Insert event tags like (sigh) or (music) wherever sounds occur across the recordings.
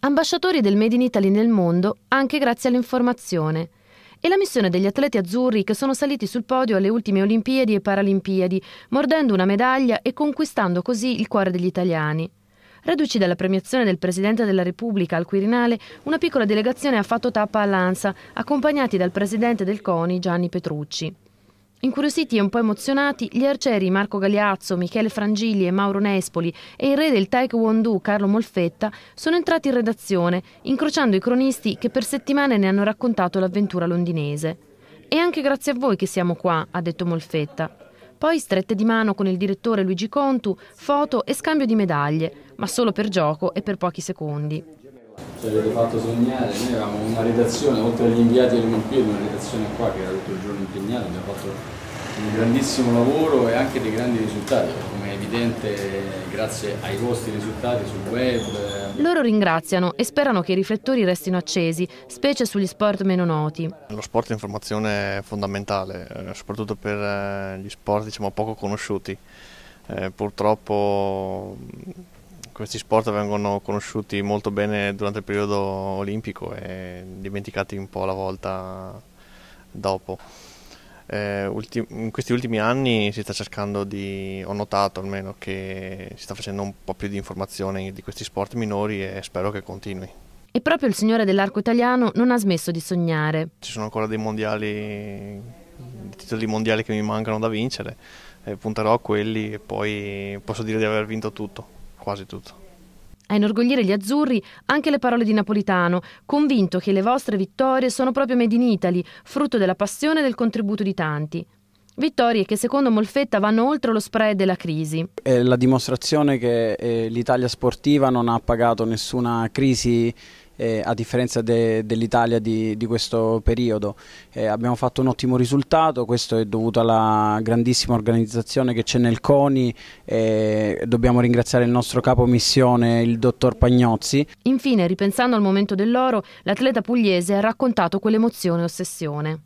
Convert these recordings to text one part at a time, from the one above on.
ambasciatori del Made in Italy nel mondo anche grazie all'informazione. E la missione degli atleti azzurri che sono saliti sul podio alle ultime Olimpiadi e Paralimpiadi, mordendo una medaglia e conquistando così il cuore degli italiani. Reduci dalla premiazione del Presidente della Repubblica al Quirinale, una piccola delegazione ha fatto tappa all'ANSA, accompagnati dal Presidente del CONI Gianni Petrucci. Incuriositi e un po' emozionati, gli arcieri Marco Galeazzo, Michele Frangigli e Mauro Nespoli e il re del Taekwondo Carlo Molfetta sono entrati in redazione, incrociando i cronisti che per settimane ne hanno raccontato l'avventura londinese. È anche grazie a voi che siamo qua, ha detto Molfetta. Poi strette di mano con il direttore Luigi Contu, foto e scambio di medaglie, ma solo per gioco e per pochi secondi ci cioè, avete fatto sognare, noi avevamo una redazione, oltre agli inviati alle Olimpiadi, una redazione qua che era tutto il giorno impegnata, abbiamo fatto un grandissimo lavoro e anche dei grandi risultati, come è evidente grazie ai vostri risultati sul web. Loro ringraziano e sperano che i riflettori restino accesi, specie sugli sport meno noti. Lo sport è informazione fondamentale, eh, soprattutto per eh, gli sport diciamo, poco conosciuti. Eh, purtroppo questi sport vengono conosciuti molto bene durante il periodo olimpico e dimenticati un po' alla volta dopo. Eh, in questi ultimi anni si sta cercando di, ho notato almeno che si sta facendo un po' più di informazione di questi sport minori e spero che continui. E proprio il signore dell'arco italiano non ha smesso di sognare. Ci sono ancora dei mondiali, titoli mondiali che mi mancano da vincere, eh, punterò a quelli e poi posso dire di aver vinto tutto quasi tutto. A inorgogliere gli azzurri anche le parole di Napolitano, convinto che le vostre vittorie sono proprio made in Italy, frutto della passione e del contributo di tanti. Vittorie che secondo Molfetta vanno oltre lo spread della crisi. È la dimostrazione che eh, l'Italia sportiva non ha pagato nessuna crisi eh, a differenza de, dell'Italia di, di, questo periodo. Eh, abbiamo fatto un ottimo risultato, questo è dovuto alla grandissima organizzazione che c'è nel CONI e eh, dobbiamo ringraziare il nostro capo missione, il dottor Pagnozzi. Infine, ripensando al momento dell'oro, l'atleta pugliese ha raccontato quell'emozione e ossessione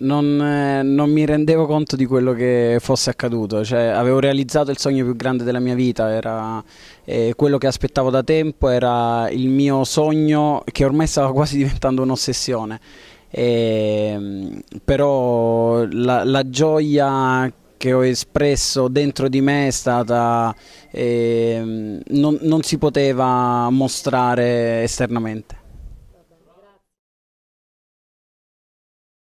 non, eh, non, mi rendevo conto di quello che fosse accaduto, cioè, avevo realizzato il sogno più grande della mia vita, era eh, quello che aspettavo da tempo, era il mio sogno che ormai stava quasi (laughs) diventando un'ossessione, e, ehm, però la, la gioia che ho espresso dentro di me è stata eh, non, non si poteva mostrare esternamente.